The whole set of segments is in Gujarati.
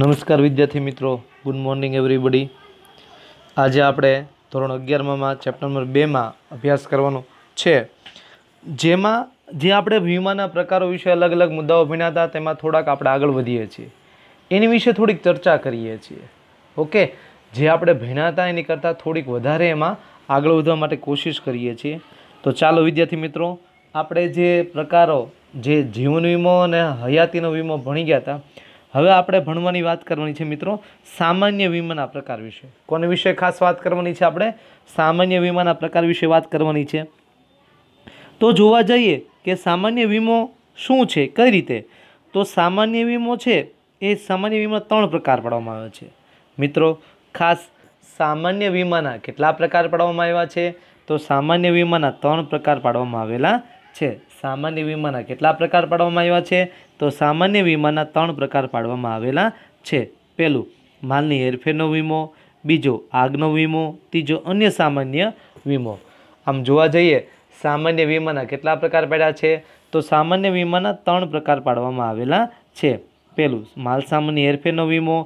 નમસ્કાર વિદ્યાર્થી મિત્રો ગુડ મોર્નિંગ એવરીબડી આજે આપણે ધોરણ અગિયારમાં ચેપ્ટર નંબર બેમાં અભ્યાસ કરવાનો છે જેમાં જે આપણે વીમાના પ્રકારો વિશે અલગ અલગ મુદ્દાઓ ભણ્યા હતા તેમાં થોડાક આપણે આગળ વધીએ છીએ એની વિશે થોડીક ચર્ચા કરીએ છીએ ઓકે જે આપણે ભણ્યા હતા એની કરતાં થોડીક વધારે એમાં આગળ વધવા માટે કોશિશ કરીએ છીએ તો ચાલો વિદ્યાર્થી મિત્રો આપણે જે પ્રકારો જે જીવન વીમો અને હયાતીનો વીમો ભણી ગયા હતા હવે આપણે ભણવાની વાત કરવાની છે મિત્રો સામાન્ય વીમાના પ્રકાર વિશે કોને વિશે ખાસ વાત કરવાની છે આપણે સામાન્ય વીમાના પ્રકાર વિશે વાત કરવાની છે તો જોવા જઈએ કે સામાન્ય વીમો શું છે કઈ રીતે તો સામાન્ય વીમો છે એ સામાન્ય વીમો ત્રણ પ્રકાર પાડવામાં આવ્યો છે મિત્રો ખાસ સામાન્ય વીમાના કેટલા પ્રકાર પાડવામાં આવ્યા છે તો સામાન્ય વીમાના ત્રણ પ્રકાર પાડવામાં આવેલા છે સામાન્ય વીમાના કેટલા પ્રકાર પાડવામાં આવ્યા છે તો સામાન્ય વીમાના ત્રણ પ્રકાર પાડવામાં આવેલા છે પહેલું માલની હેરફેરનો વીમો બીજો આગનો વીમો ત્રીજો અન્ય સામાન્ય વીમો આમ જોવા જઈએ સામાન્ય વીમાના કેટલા પ્રકાર પાડ્યા છે તો સામાન્ય વીમાના ત્રણ પ્રકાર પાડવામાં આવેલા છે પહેલું માલ સામાન્ય હેરફેરનો વીમો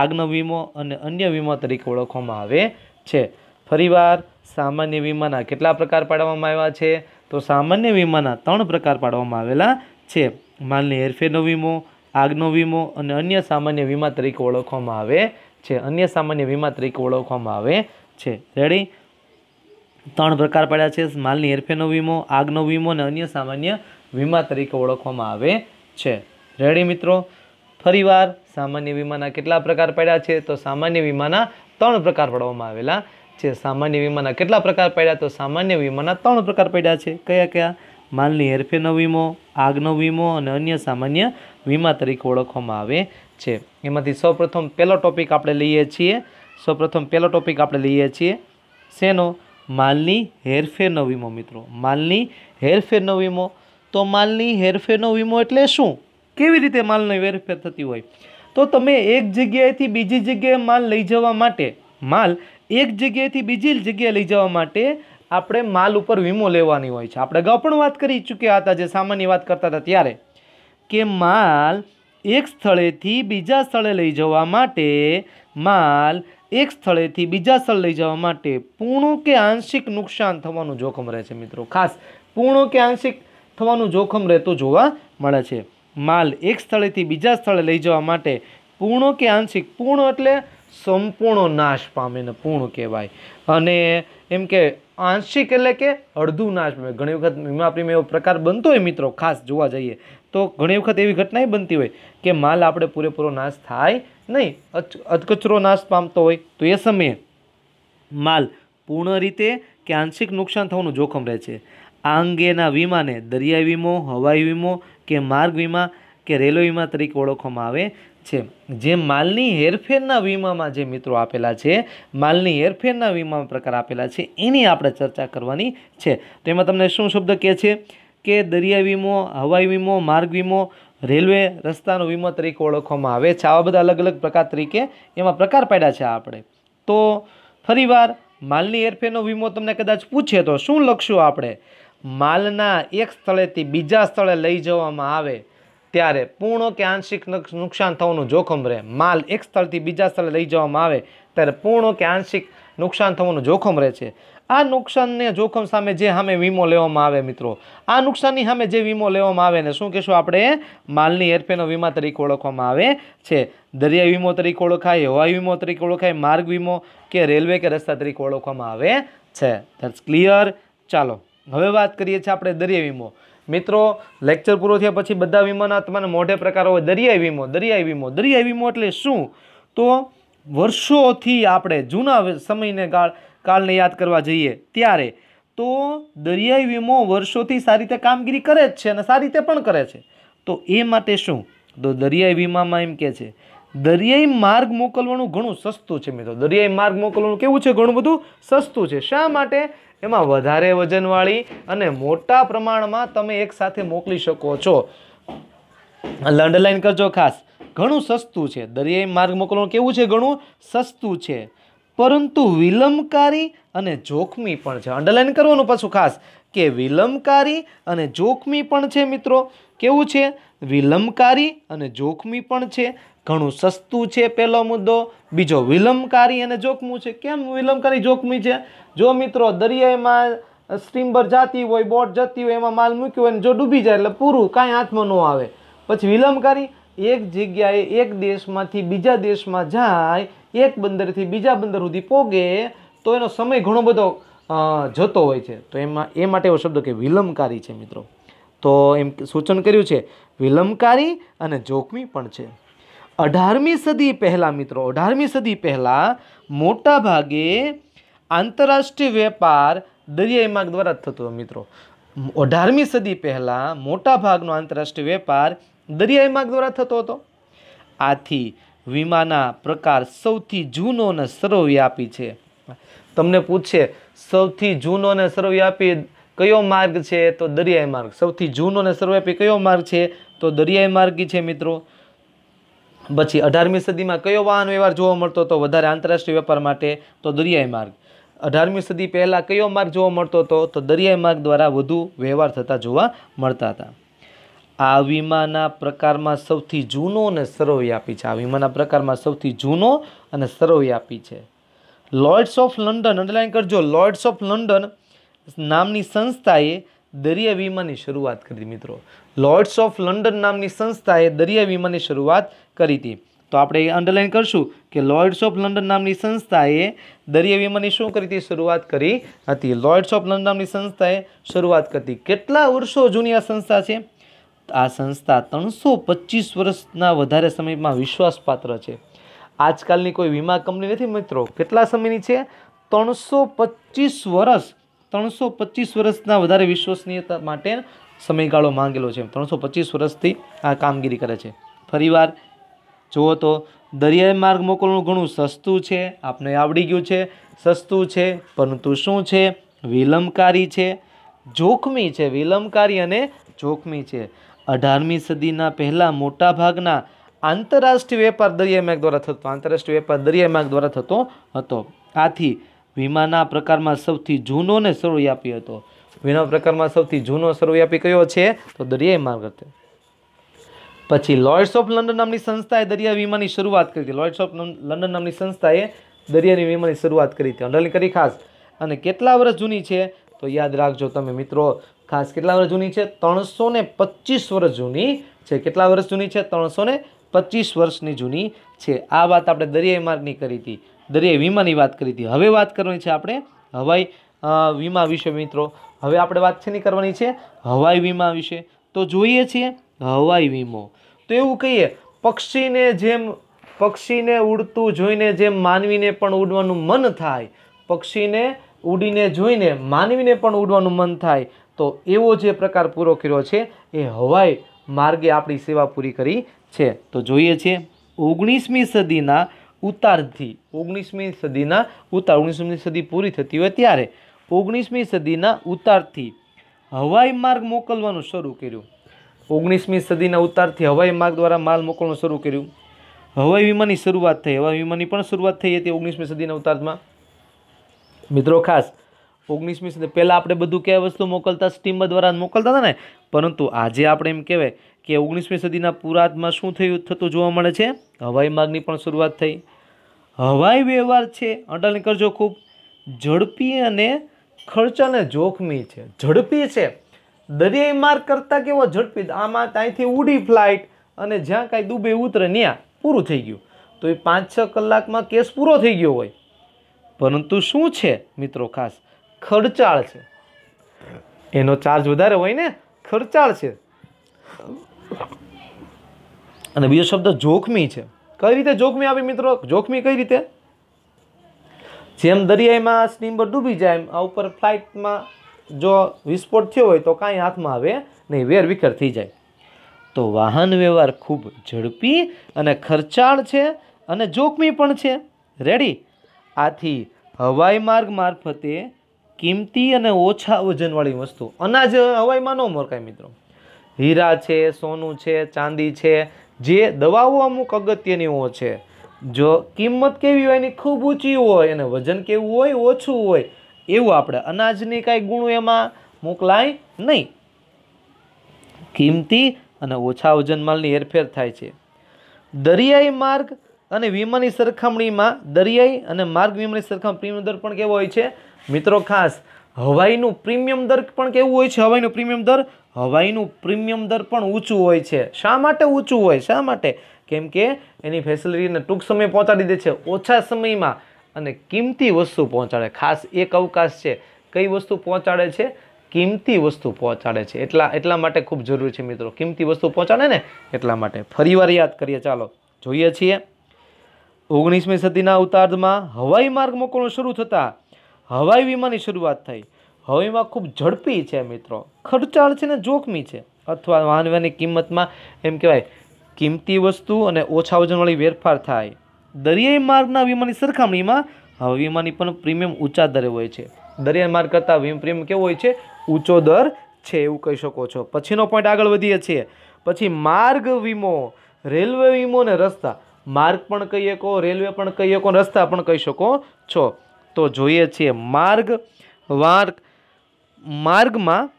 આગનો વીમો અને અન્ય વીમો તરીકે ઓળખવામાં આવે છે ફરીવાર સામાન્ય વીમાના કેટલા પ્રકાર પાડવામાં આવ્યા છે તો સામાન્ય વીમાના ત્રણ પ્રકાર પાડવામાં આવેલા છે માલની હેરફેરનો વીમો આગનો વીમો અને અન્ય સામાન્ય વીમા તરીકે ઓળખવામાં આવે છે અન્ય સામાન્ય વીમા તરીકે ઓળખવામાં આવે છે રેડી ત્રણ પ્રકાર પાડ્યા છે માલની હેરફેરનો વીમો આગનો વીમો અને અન્ય સામાન્ય વીમા તરીકે ઓળખવામાં આવે છે રેડી મિત્રો ફરીવાર સામાન્ય વીમાના કેટલા પ્રકાર પડ્યા છે તો સામાન્ય વીમાના ત્રણ પ્રકાર પાડવામાં આવેલા જે સામાન્ય વીમાના કેટલા પ્રકાર પડ્યા તો સામાન્ય વીમાના ત્રણ પ્રકાર પડ્યા છે કયા કયા માલની હેરફેરનો વીમો આગનો વીમો અને અન્ય સામાન્ય વીમા તરીકે ઓળખવામાં આવે છે એમાંથી સૌપ્રથમ પહેલો ટોપિક આપણે લઈએ છીએ સૌપ્રથમ પહેલો ટોપિક આપણે લઈએ છીએ શેનો માલની હેરફેરનો વીમો મિત્રો માલની હેરફેરનો વીમો તો માલની હેરફેરનો વીમો એટલે શું કેવી રીતે માલની હેરફેર થતી હોય તો તમે એક જગ્યાએથી બીજી જગ્યાએ માલ લઈ જવા માટે માલ એક જગ્યાએથી બીજી જગ્યાએ લઈ જવા માટે આપણે માલ ઉપર વીમો લેવાની હોય છે આપણે અગાઉ પણ વાત કરી ચૂક્યા હતા જે સામાન્ય વાત કરતા હતા ત્યારે કે માલ એક સ્થળેથી બીજા સ્થળે લઈ જવા માટે માલ એક સ્થળેથી બીજા સ્થળ લઈ જવા માટે પૂર્ણ કે આંશિક નુકસાન થવાનું જોખમ રહે છે મિત્રો ખાસ પૂર્ણ કે આંશિક થવાનું જોખમ રહેતું જોવા મળે છે માલ એક સ્થળેથી બીજા સ્થળે લઈ જવા માટે પૂર્ણ કે આંશિક પૂર્ણ એટલે સંપૂર્ણ નાશ પામે ને પૂર્ણ કહેવાય અને એમ કે આંશિક એટલે કે અડધું નાશ પામે ઘણી વખત હિમાપ્રીમ એવો પ્રકાર બનતો હોય મિત્રો ખાસ જોવા જઈએ તો ઘણી વખત એવી ઘટના બનતી હોય કે માલ આપણે પૂરેપૂરો નાશ થાય નહીં અધકચરો નાશ પામતો હોય તો એ સમયે માલ પૂર્ણ રીતે કે આંશિક નુકસાન થવાનું જોખમ રહે છે આ અંગેના વીમાને દરિયાઈ વીમો હવાઈ વીમો કે માર્ગ વીમા કે રેલવે વીમા તરીકે ઓળખવામાં આવે છે જે માલની હેરફેરના વીમામાં જે મિત્રો આપેલા છે માલની હેરફેરના વીમા પ્રકાર આપેલા છે એની આપણે ચર્ચા કરવાની છે તો એમાં તમને શું શબ્દ કહે છે કે દરિયા વીમો હવાઈ વીમો માર્ગ વીમો રેલવે રસ્તાનો વીમો તરીકે ઓળખવામાં આવે છે આવા બધા અલગ અલગ પ્રકાર તરીકે એમાં પ્રકાર પાડ્યા છે આપણે તો ફરીવાર માલની હેરફેરનો વીમો તમને કદાચ પૂછે તો શું લખશું આપણે માલના એક સ્થળેથી બીજા સ્થળે લઈ જવામાં આવે ત્યારે પૂર્ણ કે આંશિક નુકસાન થવાનું જોખમ રહે માલ એક સ્થળથી બીજા સ્થળે લઈ જવામાં આવે ત્યારે પૂર્ણ કે આંશિક નુકસાન થવાનું જોખમ રહે છે આ નુકસાનને જોખમ સામે જે સામે વીમો લેવામાં આવે મિત્રો આ નુકસાનની સામે જે વીમો લેવામાં આવે ને શું કહેશું આપણે માલની હેરફેરનો વીમા તરીકે ઓળખવામાં આવે છે દરિયા વીમો તરીકે ઓળખાય હવાઈ વીમો તરીકે ઓળખાય માર્ગ વીમો કે રેલવે કે રસ્તા તરીકે ઓળખવામાં આવે છે ધેટ્સ ક્લિયર ચાલો હવે વાત કરીએ છીએ આપણે દરિયા વીમો મિત્રો લેક્ચર પૂરો થયા પછી બધા વીમાના તમને મોઢે પ્રકારો હોય દરિયાઈ વીમો દરિયાઈ વીમો દરિયાઈ વીમો એટલે શું તો વર્ષોથી આપણે જૂના સમયને કાળ કાળને યાદ કરવા જઈએ ત્યારે તો દરિયાઈ વીમો વર્ષોથી સારી રીતે કામગીરી કરે જ છે અને સારી રીતે પણ કરે છે તો એ માટે શું તો દરિયાઈ વીમામાં એમ કે છે દરિયાઈ માર્ગ મોકલવાનું ઘણું સસ્તું છે મિત્રો દરિયાઈ માર્ગ મોકલવાનું કેવું છે ઘણું બધું સસ્તું છે શા માટે એમાં વધારે વજનવાળી અને મોટા પ્રમાણમાં તમે એકસાથે મોકલી શકો છો અંડરલાઈન કરજો ખાસ ઘણું સસ્તું છે દરિયાઈ માર્ગ મોકલવાનું કેવું છે ઘણું સસ્તું છે પરંતુ વિલંબકારી અને જોખમી પણ છે અંડરલાઈન કરવાનું પાછું ખાસ કે વિલંબકારી અને જોખમી પણ છે મિત્રો કેવું છે વિલંબકારી અને જોખમી પણ છે ઘણું સસ્તું છે પહેલો મુદ્દો બીજો વિલંબકારી અને જોખમું છે કેમ વિલંબકારી જોખમી છે જો મિત્રો દરિયામાં સ્ટીમ્બર જતી હોય બોટ જતી હોય એમાં માલ મૂક્યો હોય ને જો ડૂબી જાય એટલે પૂરું કાંઈ હાથમાં ન આવે પછી વિલંબકારી એક જગ્યાએ એક દેશમાંથી બીજા દેશમાં જાય એક બંદરથી બીજા બંદર સુધી પોગે તો એનો સમય ઘણો બધો જતો હોય છે તો એમાં એ માટે એવો શબ્દ કે વિલંબકારી છે મિત્રો તો એમ સૂચન કર્યું છે વિલંબકારી અને જોખમી પણ છે અઢારમી સદી પહેલાં મિત્રો અઢારમી સદી પહેલાં મોટાભાગે આંતરરાષ્ટ્રીય વેપાર દરિયાઈ માર્ગ દ્વારા જ થતો મિત્રો અઢારમી સદી પહેલાં મોટાભાગનો આંતરરાષ્ટ્રીય વેપાર દરિયાઈ માર્ગ દ્વારા થતો હતો આથી વીમાના પ્રકાર સૌથી જૂનો અને સર્વવ્યાપી છે તમને પૂછે સૌથી જૂનો અને સર્વવ્યાપી કયો માર્ગ છે તો દરિયાઈ માર્ગ સૌથી જૂનો અને સર્વવ્યાપી કયો માર્ગ છે તો દરિયાઈ માર્ગી છે મિત્રો પછી અઢારમી સદીમાં કયો વાહન વ્યવહાર જોવા મળતો હતો વધારે આંતરરાષ્ટ્રીય વેપાર માટે તો દરિયાઈ માર્ગ અઢારમી સદી પહેલાં કયો માર્ગ જોવા મળતો હતો તો દરિયાઈ માર્ગ દ્વારા વધુ વ્યવહાર થતા જોવા મળતા હતા આ વીમાના પ્રકારમાં સૌથી જૂનો અને સર્વવ્યાપી છે આ વીમાના પ્રકારમાં સૌથી જૂનો અને સર્વવ્યાપી છે લોર્ડ્સ ઓફ લંડન અંડરલાઈન કરજો લોર્ડ્સ ઓફ લંડન નામની સંસ્થાએ દરિયા વીમાની શરૂઆત કરી મિત્રો લોર્ડ્સ ઓફ લંડન નામની સંસ્થાએ દરિયા વીમાની શરૂઆત કરી હતી તો આપણે એ અંડરલાઈન કરશું કે લોર્ડ્સ ઓફ લંડન નામની સંસ્થાએ દરિયા વીમાની શું કરી હતી શરૂઆત કરી હતી લોર્ડ્સ ઓફ લંડન નામની સંસ્થાએ શરૂઆત કરી કેટલા વર્ષો જૂની આ સંસ્થા છે આ સંસ્થા ત્રણસો પચીસ વર્ષના વધારે સમયમાં વિશ્વાસપાત્ર છે આજકાલની કોઈ વીમા કંપની નથી મિત્રો કેટલા સમયની છે ત્રણસો પચીસ વર્ષ ત્રણસો પચીસ વર્ષના વધારે વિશ્વસનીયતા માટે સમયગાળો માંગેલો છે ત્રણસો પચીસ વર્ષથી આ કામગીરી કરે છે ફરીવાર જુઓ તો દરિયાઈ માર્ગ મોકલવું ઘણું સસ્તું છે આપને આવડી ગયું છે સસ્તું છે પરંતુ શું છે વિલંબકારી છે જોખમી છે વિલંબકારી અને જોખમી છે અઢારમી સદીના પહેલાં મોટાભાગના આંતરરાષ્ટ્રીય વેપાર દરિયાઈ માર્ગ દ્વારા થતો આંતરરાષ્ટ્રીય વેપાર દરિયાઈ માર્ગ દ્વારા થતો હતો આથી વીમાના પ્રકારમાં સૌથી જૂનોને ને સર્વવ્યાપી હતો વીમા પ્રકારમાં સૌથી જૂનો સર્વવ્યાપી કયો છે તો દરિયાઈ માર્ગ હતો પછી લોર્ડ્સ ઓફ લંડન નામની સંસ્થાએ દરિયા વીમાની શરૂઆત કરી હતી લોર્ડ્સ ઓફ લંડન નામની સંસ્થાએ દરિયાની વીમાની શરૂઆત કરી હતી અંડરલી કરી ખાસ અને કેટલા વર્ષ જૂની છે તો યાદ રાખજો તમે મિત્રો ખાસ કેટલા વર્ષ જૂની છે ત્રણસો ને પચીસ વર્ષ જૂની છે કેટલા વર્ષ જૂની છે ત્રણસો ને પચીસ વર્ષની જૂની છે આ વાત આપણે દરિયાઈ માર્ગની કરી હતી દરિયાઈ વીમાની વાત કરી હતી હવે વાત કરવાની છે આપણે હવાઈ વીમા વિશે મિત્રો હવે આપણે વાત શેની કરવાની છે હવાઈ વીમા વિશે તો જોઈએ છીએ હવાઈ વીમો તો એવું કહીએ પક્ષીને જેમ પક્ષીને ઉડતું જોઈને જેમ માનવીને પણ ઉડવાનું મન થાય પક્ષીને ઉડીને જોઈને માનવીને પણ ઉડવાનું મન થાય તો એવો જે પ્રકાર પૂરો કર્યો છે એ હવાઈ માર્ગે આપણી સેવા પૂરી કરી છે તો જોઈએ છીએ ઓગણીસમી સદીના ઉતારથી ઓગણીસમી સદીના ઉતાર ઓગણીસમી સદી પૂરી થતી હોય ત્યારે ઓગણીસમી સદીના ઉતારથી હવાઈ માર્ગ મોકલવાનું શરૂ કર્યું ઓગણીસમી સદીના ઉતારથી હવાઈ માર્ગ દ્વારા માલ મોકલવાનું શરૂ કર્યું હવાઈ વિમાની શરૂઆત થઈ હવાઈ વિમાની પણ શરૂઆત થઈ હતી ઓગણીસમી સદીના ઉતારમાં મિત્રો ખાસ ઓગણીસમી સદી પહેલાં આપણે બધું કયા વસ્તુ મોકલતા સ્ટીમર દ્વારા મોકલતા હતા ને પરંતુ આજે આપણે એમ કહેવાય કે ઓગણીસમી સદીના પુરાતમાં શું થયું થતું જોવા મળે છે હવાઈ માર્ગની પણ શરૂઆત થઈ હવાઈ વ્યવહાર છે અડાલની કરજો ખૂબ ઝડપી અને ખર્ચાને જોખમી છે ઝડપી છે દરિયાઈ માર્ગ કરતાં કેવો ઝડપી આમાં ત્યાંથી ઉડી ફ્લાઇટ અને જ્યાં કાંઈ દુબે ઉતરે ત્યાં પૂરું થઈ ગયું તો એ પાંચ છ કલાકમાં કેસ પૂરો થઈ ગયો હોય પરંતુ શું છે મિત્રો ખાસ ખર્ચાળ છે એનો ચાર્જ વધારે હોય ને ખર્ચાળ છે અને બીજો શબ્દ જોખમી છે કઈ રીતે જોખમી આવે મિત્રો જોખમી કઈ રીતે જેમ દરિયામાં સ્ટીમર ડૂબી જાય આ ઉપર ફ્લાઇટમાં જો વિસ્ફોટ થયો હોય તો કાંઈ હાથમાં આવે નહીં વેર વિખેર થઈ જાય તો વાહન વ્યવહાર ખૂબ ઝડપી અને ખર્ચાળ છે અને જોખમી પણ છે રેડી આથી હવાઈ માર્ગ મારફતે કિંમતી અને ઓછા વજનવાળી વસ્તુ અનાજ હવાઈમાં ન મોરકાય મિત્રો હીરા છે સોનું છે ચાંદી છે જે દવાઓ અમુક અગત્યનીઓ છે જો કિંમત કેવી હોય એની ખૂબ ઊંચી હોય અને વજન કેવું હોય ઓછું હોય એવું આપણે અનાજની કાંઈ ગુણો એમાં મોકલાય નહીં કિંમતી અને ઓછા વજન માલની હેરફેર થાય છે દરિયાઈ માર્ગ અને વીમાની સરખામણીમાં દરિયાઈ અને માર્ગ વીમાની સરખામણી પ્રીમિયમ દર પણ કેવો હોય છે મિત્રો ખાસ હવાઈનું પ્રીમિયમ દર પણ કેવું હોય છે હવાઈનું પ્રીમિયમ દર હવાઈનું પ્રીમિયમ દર પણ ઊંચું હોય છે શા માટે ઊંચું હોય શા માટે કેમ કે એની ફેસિલિટીને ટૂંક સમય પહોંચાડી દે છે ઓછા સમયમાં અને કિંમતી વસ્તુ પહોંચાડે ખાસ એક અવકાશ છે કઈ વસ્તુ પહોંચાડે છે કિંમતી વસ્તુ પહોંચાડે છે એટલા એટલા માટે ખૂબ જરૂરી છે મિત્રો કિંમતી વસ્તુ પહોંચાડે ને એટલા માટે ફરીવાર યાદ કરીએ ચાલો જોઈએ છીએ ઓગણીસમી સદીના અવતારમાં હવાઈ માર્ગ મોકળો શરૂ થતાં હવાઈ વીમાની શરૂઆત થઈ હવેમાં ખૂબ ઝડપી છે મિત્રો ખર્ચાળ છે ને જોખમી છે અથવા વાહન વ્યવહારની કિંમતમાં એમ કહેવાય કિંમતી વસ્તુ અને ઓછા વજનવાળી વેરફાર થાય દરિયાઈ માર્ગના વીમાની સરખામણીમાં હવે વીમાની પણ પ્રીમિયમ ઊંચા દરે હોય છે દરિયાઈ માર્ગ કરતાં વીમ પ્રીમિયમ કેવો હોય છે ઊંચો દર છે એવું કહી શકો છો પછીનો પોઈન્ટ આગળ વધીએ છીએ પછી માર્ગ વીમો રેલવે વીમો ને રસ્તા માર્ગ પણ કહી શકો રેલવે પણ કહી શકો રસ્તા પણ કહી શકો છો તો જોઈએ છીએ માર્ગ માર્ગ માર્ગમાં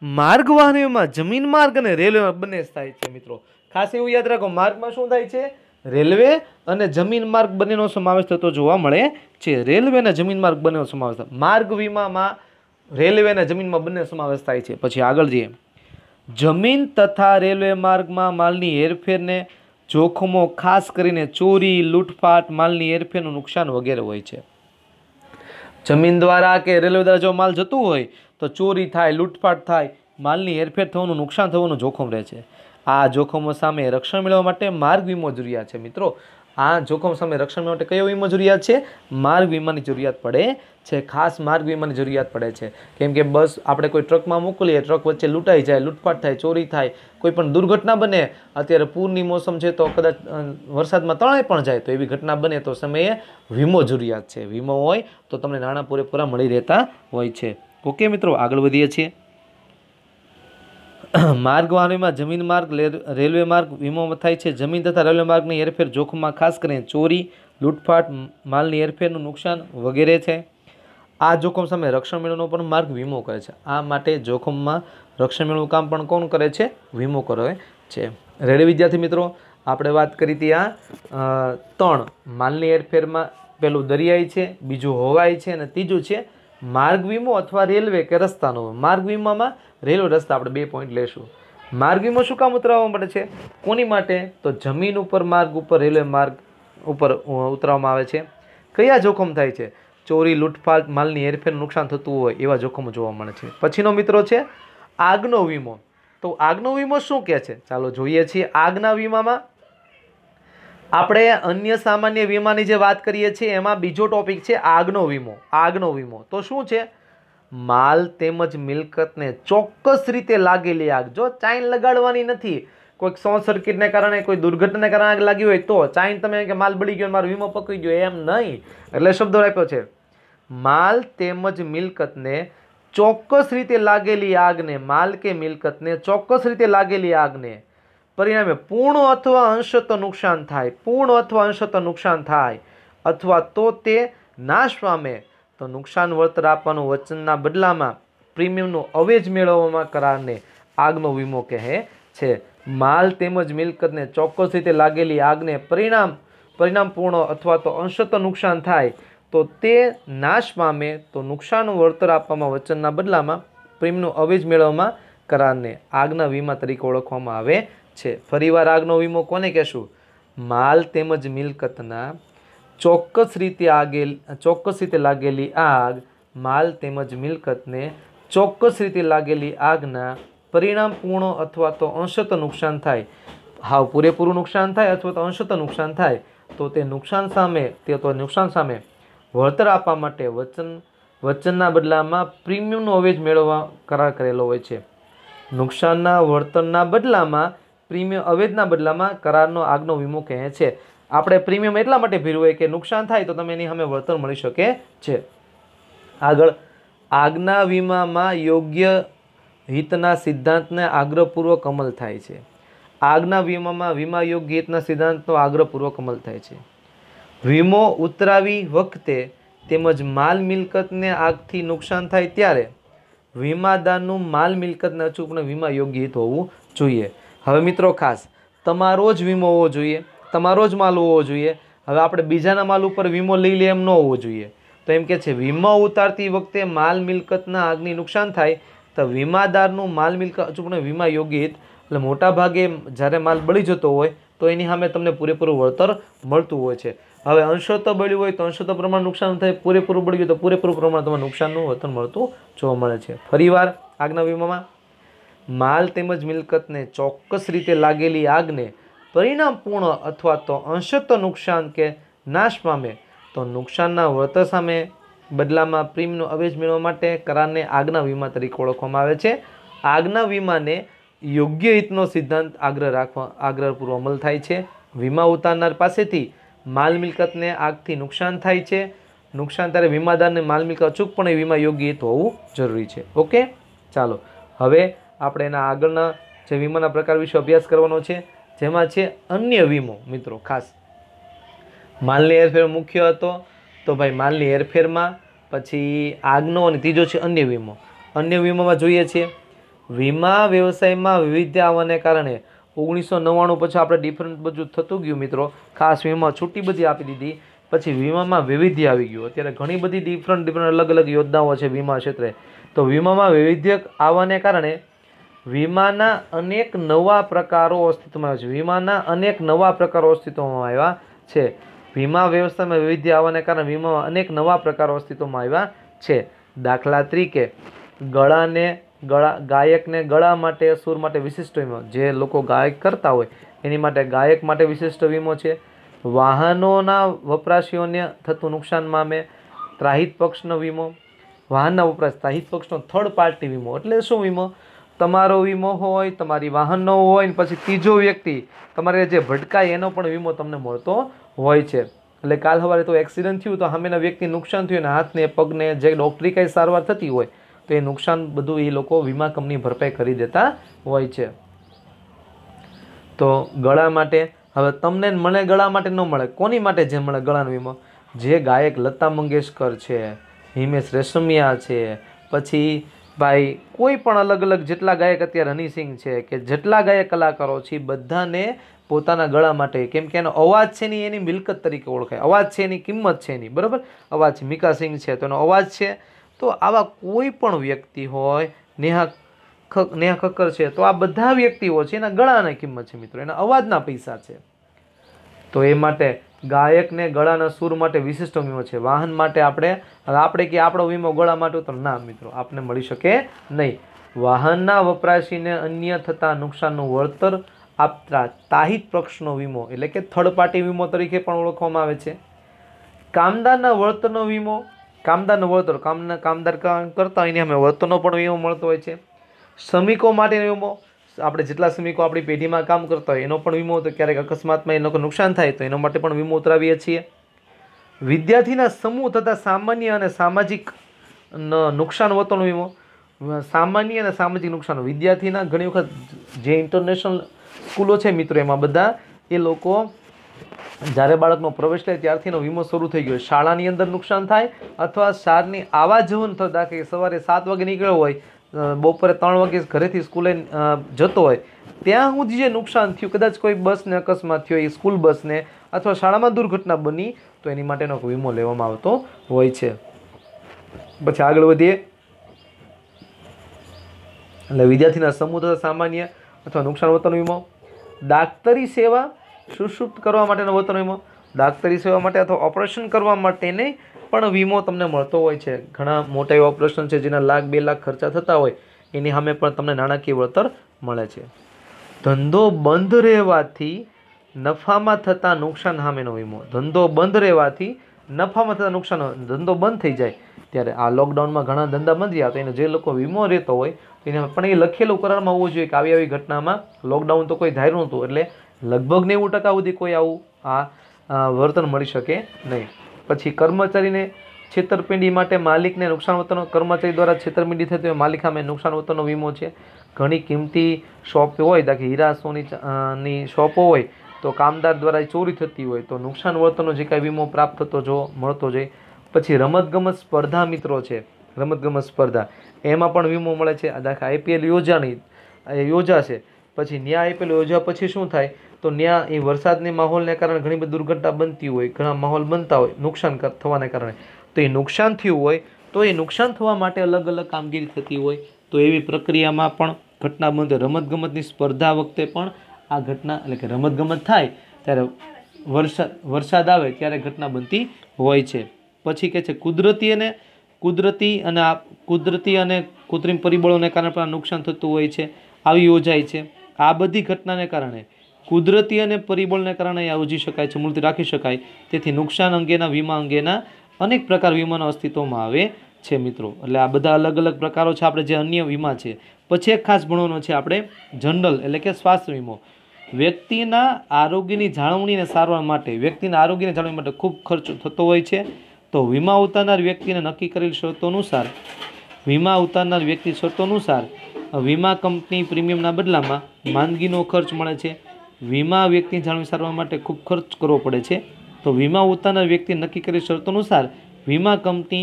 માર્ગ વાહનવ્યમાં જમીન માર્ગ અને રેલવે બંને થાય છે મિત્રો ખાસ એવું યાદ રાખો માર્ગમાં શું થાય છે રેલવે અને જમીન માર્ગ બંનેનો સમાવેશ થતો જોવા મળે છે રેલવે અને જમીન માર્ગ બંનેનો સમાવેશ થાય માર્ગ વીમામાં રેલવે અને જમીનમાં બંને સમાવેશ થાય છે પછી આગળ જઈએ જમીન તથા રેલવે માર્ગમાં માલની હેરફેરને જોખમો ખાસ કરીને ચોરી લૂંટફાટ માલની હેરફેરનું નુકસાન વગેરે હોય છે જમીન દ્વારા કે રેલવે દ્વારા જો માલ જતું હોય તો ચોરી થાય લૂંટફાટ થાય માલની હેરફેર થવાનું નુકસાન થવાનું જોખમ રહે છે આ જોખમો સામે રક્ષણ મેળવવા માટે માર્ગ વીમો જરૂરિયાત છે મિત્રો આ જોખમ સામે રક્ષણ મેળવવા માટે કયો વીમો જરૂરિયાત છે માર્ગ વીમાની જરૂરિયાત પડે છે ખાસ માર્ગ વીમાની જરૂરિયાત પડે છે કેમ કે બસ આપણે કોઈ ટ્રકમાં મોકલીએ ટ્રક વચ્ચે લૂંટાઈ જાય લૂંટફાટ થાય ચોરી થાય કોઈ પણ દુર્ઘટના બને અત્યારે પૂરની મોસમ છે તો કદાચ વરસાદમાં તણાઈ પણ જાય તો એવી ઘટના બને તો સમયે વીમો જરૂરિયાત છે વીમો હોય તો તમને નાણાં પૂરેપૂરા મળી રહેતા હોય છે ઓકે મિત્રો આગળ વધીએ છીએ માર્ગ વાહનોમાં જમીન માર્ગ રેલવે માર્ગ વીમો થાય છે જમીન તથા રેલવે માર્ગની હેરફેર જોખમમાં ખાસ કરીને ચોરી લૂંટફાટ માલની હેરફેરનું નુકસાન વગેરે છે આ જોખમ સામે રક્ષણ મેળવનો પણ માર્ગ વીમો કરે છે આ માટે જોખમમાં રક્ષણ મેળવું કામ પણ કોણ કરે છે વીમો કરે છે રેડી વિદ્યાર્થી મિત્રો આપણે વાત કરી હતી આ ત્રણ માલની હેરફેરમાં પહેલું દરિયાઈ છે બીજું હોવાઈ છે અને ત્રીજું છે માર્ગ વીમો અથવા રેલવે કે રસ્તાનો માર્ગ વીમામાં રેલવે રસ્તા આપણે બે પોઈન્ટ લેશું માર્ગ વીમો શું કામ ઉતરાવવા માટે છે કોની માટે તો જમીન ઉપર માર્ગ ઉપર રેલવે માર્ગ ઉપર ઉતરવામાં આવે છે કયા જોખમ થાય છે ચોરી લૂંટફાટ માલની હેરફેર નુકસાન થતું હોય એવા જોખમો જોવા મળે છે પછીનો મિત્રો છે આગનો વીમો તો આગનો વીમો શું કહે છે ચાલો જોઈએ છીએ આગના વીમામાં આપણે અન્ય સામાન્ય વીમાની જે વાત કરીએ છીએ એમાં બીજો ટોપિક છે આગનો વીમો આગનો વીમો તો શું છે માલ તેમજ મિલકતને ચોક્કસ રીતે લાગેલી આગ જો ચાઇન લગાડવાની નથી કોઈક શોર્ટ સર્કિટને કારણે કોઈ દુર્ઘટના કારણે આગ લાગી હોય તો ચાઇન તમે કે માલ બળી ગયો મારો વીમો પકડી ગયો એમ નહીં એટલે શબ્દો આપ્યો છે માલ તેમજ મિલકતને ચોક્કસ રીતે લાગેલી આગને માલ કે મિલકતને ચોક્કસ રીતે લાગેલી આગને પરિણામે પૂર્ણ અથવા અંશત નુકસાન થાય પૂર્ણ અથવા અંશત નુકસાન થાય અથવા તો તે નાશ પામે તો નુકસાન વળતર આપવાનું વચનના બદલામાં પ્રીમિયમનું અવેજ મેળવવામાં કરારને આગનો વીમો કહે છે માલ તેમજ મિલકતને ચોક્કસ રીતે લાગેલી આગને પરિણામ પરિણામપૂર્ણ અથવા તો અંશત નુકસાન થાય તો તે નાશ પામે તો નુકસાન વળતર આપવામાં વચનના બદલામાં પ્રેમનું અવેજ મેળવવામાં કરારને આગના વીમા તરીકે ઓળખવામાં આવે છે ફરીવાર આગનો વીમો કોને કહેશું માલ તેમજ મિલકતના ચોક્કસ રીતે આગેલ ચોક્કસ રીતે લાગેલી આગ માલ તેમજ મિલકતને ચોક્કસ રીતે લાગેલી આગના પરિણામપૂર્ણ અથવા તો અંશત નુકસાન થાય હાવ પૂરેપૂરું નુકસાન થાય અથવા તો અંશત નુકસાન થાય તો તે નુકસાન સામે તે તો નુકસાન સામે વળતર આપવા માટે વચન વચનના બદલામાં પ્રીમિયમનો અવેજ મેળવવા કરાર કરેલો હોય છે નુકસાનના વળતરના બદલામાં પ્રીમિયમ અવેદના બદલામાં કરારનો આગનો વીમો કહે છે આપણે પ્રીમિયમ એટલા માટે ભીરવું કે નુકસાન થાય તો તમે એની સામે વળતર મળી શકે છે આગળ આગના વીમામાં યોગ્ય હિતના સિદ્ધાંતને આગ્રહપૂર્વક અમલ થાય છે આગના વીમામાં વીમા યોગ્ય હિતના સિદ્ધાંતનો આગ્રહપૂર્વક અમલ થાય છે વીમો ઉતરાવી વખતે તેમજ માલ મિલકતને આગથી નુકસાન થાય ત્યારે વીમાદારનું માલ મિલકતને અચૂકને વીમા યોગ્ય હિત હોવું જોઈએ હવે મિત્રો ખાસ તમારો જ વીમો હોવો જોઈએ તમારો જ માલ હોવો જોઈએ હવે આપણે બીજાના માલ ઉપર વીમો લઈ લે એમ ન હોવો જોઈએ તો એમ કે છે વીમો ઉતારતી વખતે માલ મિલકતના આગની નુકસાન થાય તો વીમાદારનું માલ મિલકત ચૂકવણી વીમા યોગ્ય એટલે મોટાભાગે જ્યારે માલ બળી જતો હોય તો એની સામે તમને પૂરેપૂરું વળતર મળતું હોય છે હવે અંશત બળ્યું હોય તો અંશત પ્રમાણ નુકસાન થાય પૂરેપૂરું બળ્યું તો પૂરેપૂરું પ્રમાણ તમને નુકસાનનું વળતર મળતું જોવા મળે છે ફરીવાર આગના વીમામાં માલ તેમજ મિલકતને ચોક્કસ રીતે લાગેલી આગને પરિણામપૂર્ણ અથવા તો અંશત નુકસાન કે નાશ પામે તો નુકસાનના વળતર સામે બદલામાં પ્રીમનો અવેજ મેળવવા માટે કરારને આગના વીમા તરીકે ઓળખવામાં આવે છે આગના વીમાને યોગ્ય હિતનો સિદ્ધાંત આગ્રહ રાખવા આગ્રહપૂર્વક અમલ થાય છે વીમા ઉતારનાર પાસેથી માલ મિલકતને આગથી નુકસાન થાય છે નુકસાન ત્યારે વીમાદારને માલ મિલકત અચૂકપણે વીમા યોગ્ય હિત હોવું જરૂરી છે ઓકે ચાલો હવે આપણે એના આગળના જે વીમાના પ્રકાર વિશે અભ્યાસ કરવાનો છે જેમાં છે અન્ય વીમો મિત્રો ખાસ માલની હેરફેર મુખ્ય હતો તો ભાઈ માલની હેરફેરમાં પછી આગનો અને ત્રીજો છે અન્ય વીમો અન્ય વીમામાં જોઈએ છીએ વીમા વ્યવસાયમાં વિવિધતા આવવાને કારણે ઓગણીસો નવ્વાણું પછી આપણે ડિફરન્ટ બધું થતું ગયું મિત્રો ખાસ વીમા છૂટી બધી આપી દીધી પછી વીમામાં વૈવિધ્ય આવી ગયું અત્યારે ઘણી બધી ડિફરન્ટ ડિફરન્ટ અલગ અલગ યોજનાઓ છે વીમા ક્ષેત્રે તો વીમામાં વૈવિધ્ય આવવાને કારણે વીમાના અનેક નવા પ્રકારો અસ્તિત્વમાં છે વીમાના અનેક નવા પ્રકારો અસ્તિત્વમાં આવ્યા છે વીમા વ્યવસ્થામાં વૈવિધ્ય આવવાને કારણે વીમામાં અનેક નવા પ્રકારો અસ્તિત્વમાં આવ્યા છે દાખલા તરીકે ગળાને ગળા ગાયકને ગળા માટે સૂર માટે વિશિષ્ટ વીમો જે લોકો ગાયક કરતા હોય એની માટે ગાયક માટે વિશિષ્ટ વીમો છે વાહનોના વપરાશીઓને થતું નુકસાન મામે ત્રાહિત પક્ષનો વીમો વાહનના વપરાશ ત્રાહિત પક્ષનો થર્ડ પાર્ટી વીમો એટલે શું વીમો તમારો વીમો હોય તમારી વાહનનો હોય ને પછી ત્રીજો વ્યક્તિ તમારે જે ભટકાય એનો પણ વીમો તમને મળતો હોય છે એટલે કાલ સવારે તો એક્સિડન્ટ થયું તો સામેના વ્યક્તિ નુકસાન થયું ને હાથને પગને જે ડૉક્ટરી કાંઈ સારવાર થતી હોય તો એ નુકસાન બધું એ લોકો વીમા કંપની ભરપાઈ કરી દેતા હોય છે તો ગળા માટે હવે તમને મને ગળા માટે ન મળે કોની માટે જે મળે ગળાનો વીમો જે ગાયક લતા મંગેશકર છે હિમેશ રેશમિયા છે પછી ભાઈ કોઈ પણ અલગ અલગ જેટલા ગાયક અત્યારે હનીસિંગ છે કે જેટલા ગાયક કલાકારો છે બધાને પોતાના ગળા માટે કેમ કે એનો અવાજ છે ને એની મિલકત તરીકે ઓળખાય અવાજ છે એની કિંમત છે એની બરાબર અવાજ છે મીકા સિંહ છે તો એનો અવાજ છે તો આવા કોઈ પણ વ્યક્તિ હોય નેહા નેહા ખક્કર છે તો આ બધા વ્યક્તિઓ છે એના ગળાની કિંમત છે મિત્રો એના અવાજના પૈસા છે તો એ માટે ગાયકને ગળાના સૂર માટે વિશિષ્ટ વીમો છે વાહન માટે આપણે આપણે કે આપણો વીમો ગળા માટે તો ના મિત્રો આપને મળી શકે નહીં વાહનના વપરાશીને અન્ય થતા નુકસાનનું વળતર આપતા તાહિત પક્ષનો વીમો એટલે કે થર્ડ પાર્ટી વીમો તરીકે પણ ઓળખવામાં આવે છે કામદારના વળતરનો વીમો કામદારનો વળતર કામના કામદાર કરતાં એને અમે વળતરનો પણ વીમો મળતો હોય છે શ્રમિકો માટેનો વીમો આપણે જેટલા શ્રમિકો આપણી પેઢીમાં કામ કરતા હોય એનો પણ વીમો તો ક્યારેક અકસ્માતમાં એ લોકો નુકસાન થાય તો એના માટે પણ વીમો ઉતરાવીએ છીએ વિદ્યાર્થીના સમૂહ તથા સામાન્ય અને સામાજિક નુકસાન હોતોનો વીમો સામાન્ય અને સામાજિક નુકસાન વિદ્યાર્થીના ઘણી વખત જે ઇન્ટરનેશનલ સ્કૂલો છે મિત્રો એમાં બધા એ લોકો જ્યારે બાળકનો પ્રવેશ થાય ત્યારથી એનો વીમો શરૂ થઈ ગયો શાળાની અંદર નુકસાન થાય અથવા સારની આવા જવન થતાં કે સવારે સાત વાગે નીકળ્યો હોય બપોરે ત્રણ વાગે ઘરેથી સ્કૂલે જતો હોય ત્યાં હું જે નુકસાન થયું કદાચ કોઈ બસને અકસ્માત થયો એ સ્કૂલ બસને અથવા શાળામાં દુર્ઘટના બની તો એની માટેનો વીમો લેવામાં આવતો હોય છે પછી આગળ વધીએ એટલે વિદ્યાર્થીના સમૂહ તથા સામાન્ય અથવા નુકસાન વતન વીમો દાક્તરી સેવા સુષુપ્ત કરવા માટેનો વતન વીમો ડાક્તરી સેવા માટે અથવા ઓપરેશન કરવા માટેને પણ વીમો તમને મળતો હોય છે ઘણા મોટા એવા ઓપરેશન છે જેના લાખ બે લાખ ખર્ચા થતા હોય એની સામે પણ તમને નાણાકીય વળતર મળે છે ધંધો બંધ રહેવાથી નફામાં થતા નુકસાન સામેનો વીમો ધંધો બંધ રહેવાથી નફામાં થતા નુકસાન ધંધો બંધ થઈ જાય ત્યારે આ લોકડાઉનમાં ઘણા ધંધા બંધ રહ્યા તો એને જે લોકો વીમો રહેતો હોય એને પણ એ લખેલું કરારમાં હોવું જોઈએ કે આવી આવી ઘટનામાં લોકડાઉન તો કોઈ ધાર્યું નહોતું એટલે લગભગ નેવું ટકા સુધી કોઈ આવું આ વર્તન મળી શકે નહીં પછી કર્મચારીને છેતરપિંડી માટે માલિકને નુકસાન વતનો કર્મચારી દ્વારા છેતરપિંડી થતી હોય માલિક સામે નુકસાન વતનો વીમો છે ઘણી કિંમતી શોપ હોય દાખી હીરા સોની ની શોપો હોય તો કામદાર દ્વારા ચોરી થતી હોય તો નુકસાન વર્તનો જે કાંઈ વીમો પ્રાપ્ત થતો જો મળતો જાય પછી રમતગમત સ્પર્ધા મિત્રો છે રમતગમત સ્પર્ધા એમાં પણ વીમો મળે છે આ દાખલા આઈપીએલ યોજાણી યોજાશે પછી ન્યાય આઈપીએલ યોજા પછી શું થાય તો ત્યાં એ વરસાદની માહોલને કારણે ઘણી બધી દુર્ઘટના બનતી હોય ઘણા માહોલ બનતા હોય નુકસાન થવાને કારણે તો એ નુકસાન થયું હોય તો એ નુકસાન થવા માટે અલગ અલગ કામગીરી થતી હોય તો એવી પ્રક્રિયામાં પણ ઘટના બનતી રમતગમતની સ્પર્ધા વખતે પણ આ ઘટના એટલે કે રમતગમત થાય ત્યારે વરસાદ વરસાદ આવે ત્યારે ઘટના બનતી હોય છે પછી કહે છે કુદરતી અને કુદરતી અને આ કુદરતી અને કૃત્રિમ પરિબળોને કારણે પણ નુકસાન થતું હોય છે આવી યોજાય છે આ બધી ઘટનાને કારણે કુદરતી અને પરિબળને કારણે યોજી શકાય છે મૂર્તિ રાખી શકાય તેથી નુકસાન અંગેના વીમા અંગેના અનેક પ્રકાર વીમાનો અસ્તિત્વમાં આવે છે મિત્રો એટલે આ બધા અલગ અલગ પ્રકારો છે આપણે જે અન્ય વીમા છે પછી એક ખાસ ભણવાનો છે આપણે જનરલ એટલે કે સ્વાસ્થ્ય વીમો વ્યક્તિના આરોગ્યની જાળવણી અને સારવાર માટે વ્યક્તિના આરોગ્યની જાળવણી માટે ખૂબ ખર્ચ થતો હોય છે તો વીમા ઉતારનાર વ્યક્તિને નક્કી કરેલી શરતો અનુસાર વીમા ઉતારનાર વ્યક્તિ શરતો અનુસાર વીમા કંપની પ્રીમિયમના બદલામાં માંદગીનો ખર્ચ મળે છે વીમા વ્યક્તિ જાણ વિચારવા માટે ખૂબ ખર્ચ કરવો પડે છે તો વીમા ઉતારનાર વ્યક્તિ નક્કી કરેલી શરતો અનુસાર વીમા કંપની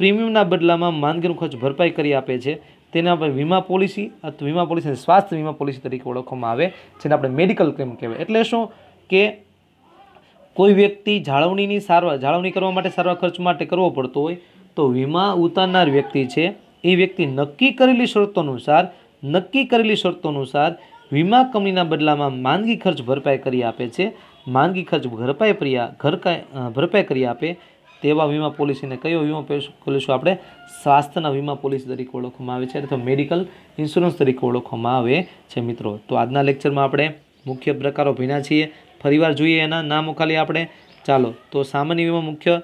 પ્રીમિયમના બદલામાં માંદગીનો ખર્ચ ભરપાઈ કરી આપે છે તેને આપણે વીમા પોલિસી અથવા વીમા પોલિસી સ્વાસ્થ્ય વીમા પોલિસી તરીકે ઓળખવામાં આવે જેને આપણે મેડિકલ ક્લેમ કહેવાય એટલે શું કે કોઈ વ્યક્તિ જાળવણીની સારવાર જાળવણી કરવા માટે સારવાર ખર્ચ માટે કરવો પડતો હોય તો વીમા ઉતારનાર વ્યક્તિ છે એ વ્યક્તિ નક્કી કરેલી શરતો અનુસાર નક્કી કરેલી શરતો અનુસાર વીમા કંપનીના બદલામાં માંદગી ખર્ચ ભરપાઈ કરી આપે છે માંદગી ખર્ચ ભરપાઈ પ્રિયા ઘરકાય ભરપાઈ કરી આપે તેવા વીમા પોલિસીને કયો વીમા પોલિસી આપણે સ્વાસ્થ્યના વીમા પોલિસી તરીકે ઓળખવામાં આવે છે અથવા મેડિકલ ઇન્સ્યોરન્સ તરીકે ઓળખવામાં આવે છે મિત્રો તો આજના લેક્ચરમાં આપણે મુખ્ય પ્રકારો ભીના છીએ ફરીવાર જોઈએ એના નામો ખાલી આપણે ચાલો તો સામાન્ય વીમો મુખ્ય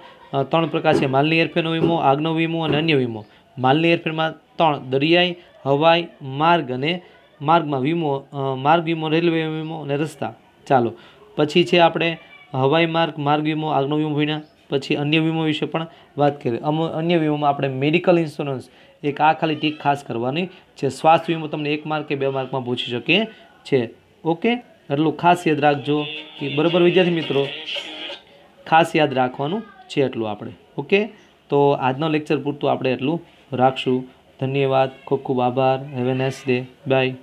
ત્રણ પ્રકાર છે માલની એરફેરનો વીમો આગનો વીમો અને અન્ય વીમો માલની એરફેરમાં ત્રણ દરિયાઈ હવાઈ માર્ગ અને માર્ગમાં વીમો માર્ગ વીમો રેલવે વીમો અને રસ્તા ચાલો પછી છે આપણે હવાઈ માર્ગ માર્ગ વીમો આગનો વીમો ભણ્યા પછી અન્ય વીમો વિશે પણ વાત કરીએ અમુ અન્ય વીમોમાં આપણે મેડિકલ ઇન્સ્યોરન્સ એક આ ખાલી ટીક ખાસ કરવાની છે સ્વાસ્થ્ય વીમો તમને એક માર્ક કે બે માર્કમાં પૂછી શકે છે ઓકે એટલું ખાસ યાદ રાખજો કે બરાબર વિદ્યાર્થી મિત્રો ખાસ યાદ રાખવાનું છે એટલું આપણે ઓકે તો આજનો લેક્ચર પૂરતું આપણે એટલું રાખશું ધન્યવાદ ખૂબ ખૂબ આભાર હેવ એ ડે બાય